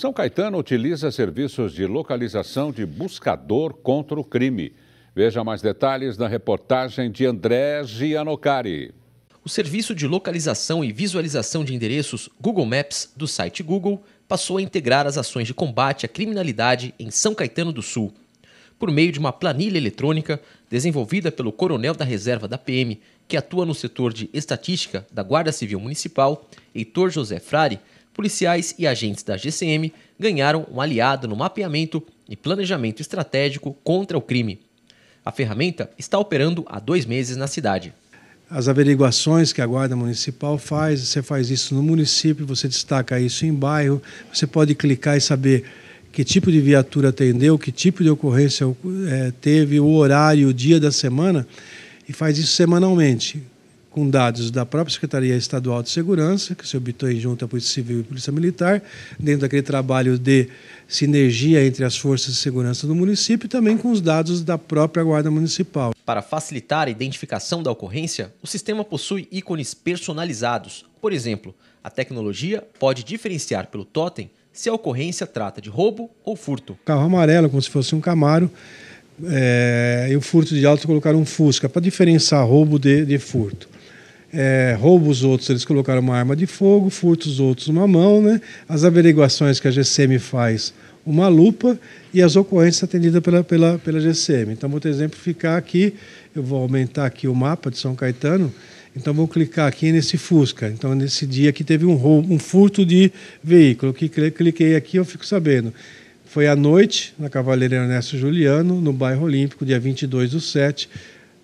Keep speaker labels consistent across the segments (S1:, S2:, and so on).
S1: São Caetano utiliza serviços de localização de buscador contra o crime. Veja mais detalhes na reportagem de André Gianocari. O serviço de localização e visualização de endereços Google Maps do site Google passou a integrar as ações de combate à criminalidade em São Caetano do Sul. Por meio de uma planilha eletrônica desenvolvida pelo coronel da reserva da PM, que atua no setor de estatística da Guarda Civil Municipal, Heitor José Frari, policiais e agentes da GCM ganharam um aliado no mapeamento e planejamento estratégico contra o crime. A ferramenta está operando
S2: há dois meses na cidade. As averiguações que a Guarda Municipal faz, você faz isso no município, você destaca isso em bairro, você pode clicar e saber que tipo de viatura atendeu, que tipo de ocorrência eh, teve, o horário, o dia da semana, e faz isso semanalmente com dados da própria Secretaria Estadual de Segurança, que se obtém junto à Polícia Civil e Polícia Militar, dentro daquele trabalho de sinergia entre as forças de segurança do município e também com os dados da própria Guarda Municipal. Para
S1: facilitar a identificação da ocorrência, o sistema possui ícones personalizados. Por exemplo, a tecnologia pode diferenciar pelo totem se a ocorrência trata de roubo
S2: ou furto. Carro amarelo, como se fosse um Camaro, é, e o furto de alto colocar um Fusca para diferenciar roubo de, de furto é, roubos outros eles colocaram uma arma de fogo, furtos outros uma mão, né? as averiguações que a GCM faz uma lupa e as ocorrências atendidas pela, pela, pela GCM. Então vou exemplificar aqui, eu vou aumentar aqui o mapa de São Caetano, então vou clicar aqui nesse Fusca. Então nesse dia que teve um, roubo, um furto de veículo, que cliquei aqui eu fico sabendo. Foi à noite, na Cavaleira Ernesto Juliano, no bairro Olímpico, dia 22 do 7,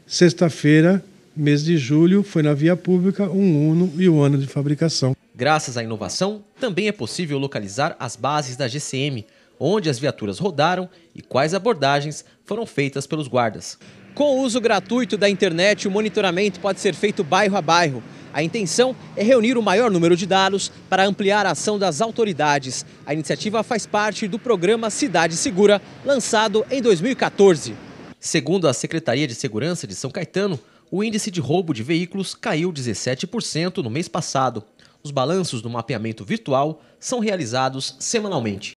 S2: sexta-feira, Mês de julho foi na via pública um Uno e o um ano de fabricação.
S1: Graças à inovação, também é possível localizar as bases da GCM, onde as viaturas rodaram e quais abordagens foram feitas pelos guardas. Com o uso gratuito da internet, o monitoramento pode ser feito bairro a bairro. A intenção é reunir o maior número de dados para ampliar a ação das autoridades. A iniciativa faz parte do programa Cidade Segura, lançado em 2014. Segundo a Secretaria de Segurança de São Caetano, o índice de roubo de veículos caiu 17% no mês passado. Os balanços do mapeamento virtual são realizados semanalmente.